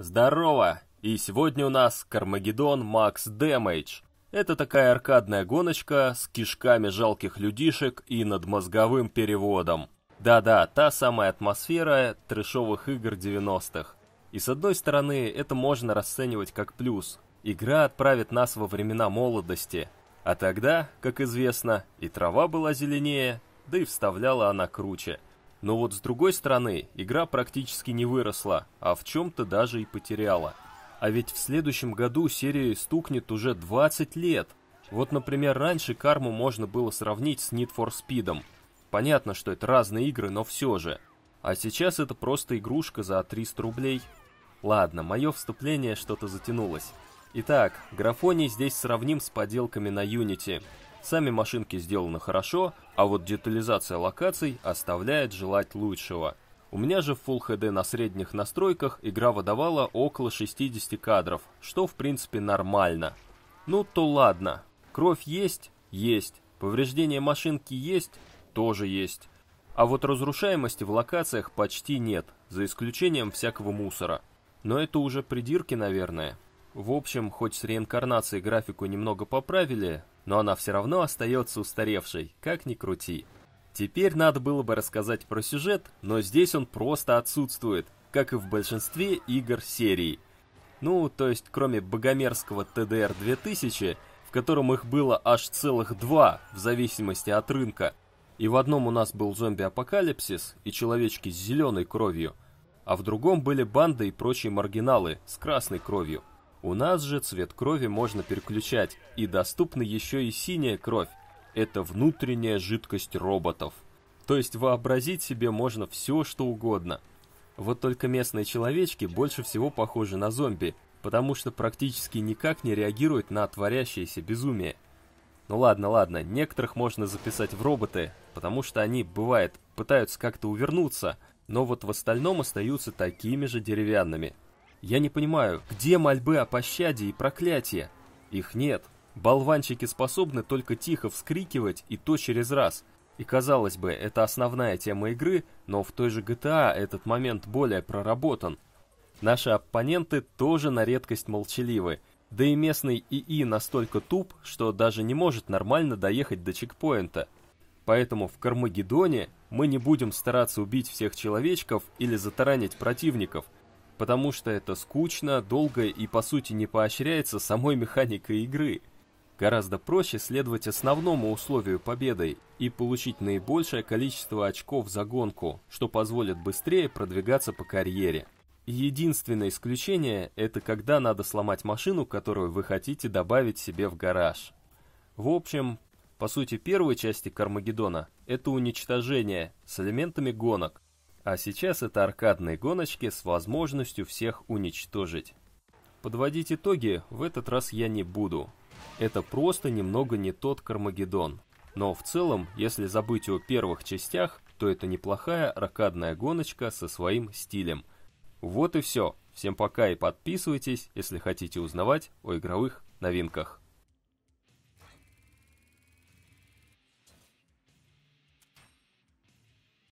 Здорово! И сегодня у нас Кармагеддон Макс Дэмэдж. Это такая аркадная гоночка с кишками жалких людишек и надмозговым переводом. Да-да, та самая атмосфера трешовых игр 90-х. И с одной стороны, это можно расценивать как плюс. Игра отправит нас во времена молодости. А тогда, как известно, и трава была зеленее, да и вставляла она круче – но вот с другой стороны, игра практически не выросла, а в чем-то даже и потеряла. А ведь в следующем году серии стукнет уже 20 лет. Вот, например, раньше карму можно было сравнить с Need for Speed. Понятно, что это разные игры, но все же. А сейчас это просто игрушка за 300 рублей. Ладно, мое вступление что-то затянулось. Итак, графоний здесь сравним с поделками на Unity. Сами машинки сделаны хорошо, а вот детализация локаций оставляет желать лучшего. У меня же в Full HD на средних настройках игра выдавала около 60 кадров, что в принципе нормально. Ну то ладно. Кровь есть? Есть. Повреждения машинки есть? Тоже есть. А вот разрушаемости в локациях почти нет, за исключением всякого мусора. Но это уже придирки, наверное. В общем, хоть с реинкарнацией графику немного поправили, но она все равно остается устаревшей, как ни крути. Теперь надо было бы рассказать про сюжет, но здесь он просто отсутствует, как и в большинстве игр серии. Ну, то есть кроме богомерзкого TDR 2000, в котором их было аж целых два, в зависимости от рынка. И в одном у нас был зомби-апокалипсис и человечки с зеленой кровью, а в другом были банды и прочие маргиналы с красной кровью. У нас же цвет крови можно переключать, и доступна еще и синяя кровь. Это внутренняя жидкость роботов. То есть вообразить себе можно все, что угодно. Вот только местные человечки больше всего похожи на зомби, потому что практически никак не реагируют на творящееся безумие. Ну ладно, ладно, некоторых можно записать в роботы, потому что они, бывает, пытаются как-то увернуться, но вот в остальном остаются такими же деревянными – я не понимаю, где мольбы о пощаде и проклятие? Их нет. Болванчики способны только тихо вскрикивать, и то через раз. И казалось бы, это основная тема игры, но в той же GTA этот момент более проработан. Наши оппоненты тоже на редкость молчаливы, да и местный ИИ настолько туп, что даже не может нормально доехать до чекпоинта. Поэтому в Кармагеддоне мы не будем стараться убить всех человечков или затаранить противников – потому что это скучно, долго и по сути не поощряется самой механикой игры. Гораздо проще следовать основному условию победы и получить наибольшее количество очков за гонку, что позволит быстрее продвигаться по карьере. Единственное исключение – это когда надо сломать машину, которую вы хотите добавить себе в гараж. В общем, по сути первой части Кармагеддона – это уничтожение с элементами гонок, а сейчас это аркадные гоночки с возможностью всех уничтожить. Подводить итоги в этот раз я не буду. Это просто немного не тот Кармагеддон. Но в целом, если забыть о первых частях, то это неплохая аркадная гоночка со своим стилем. Вот и все. Всем пока и подписывайтесь, если хотите узнавать о игровых новинках.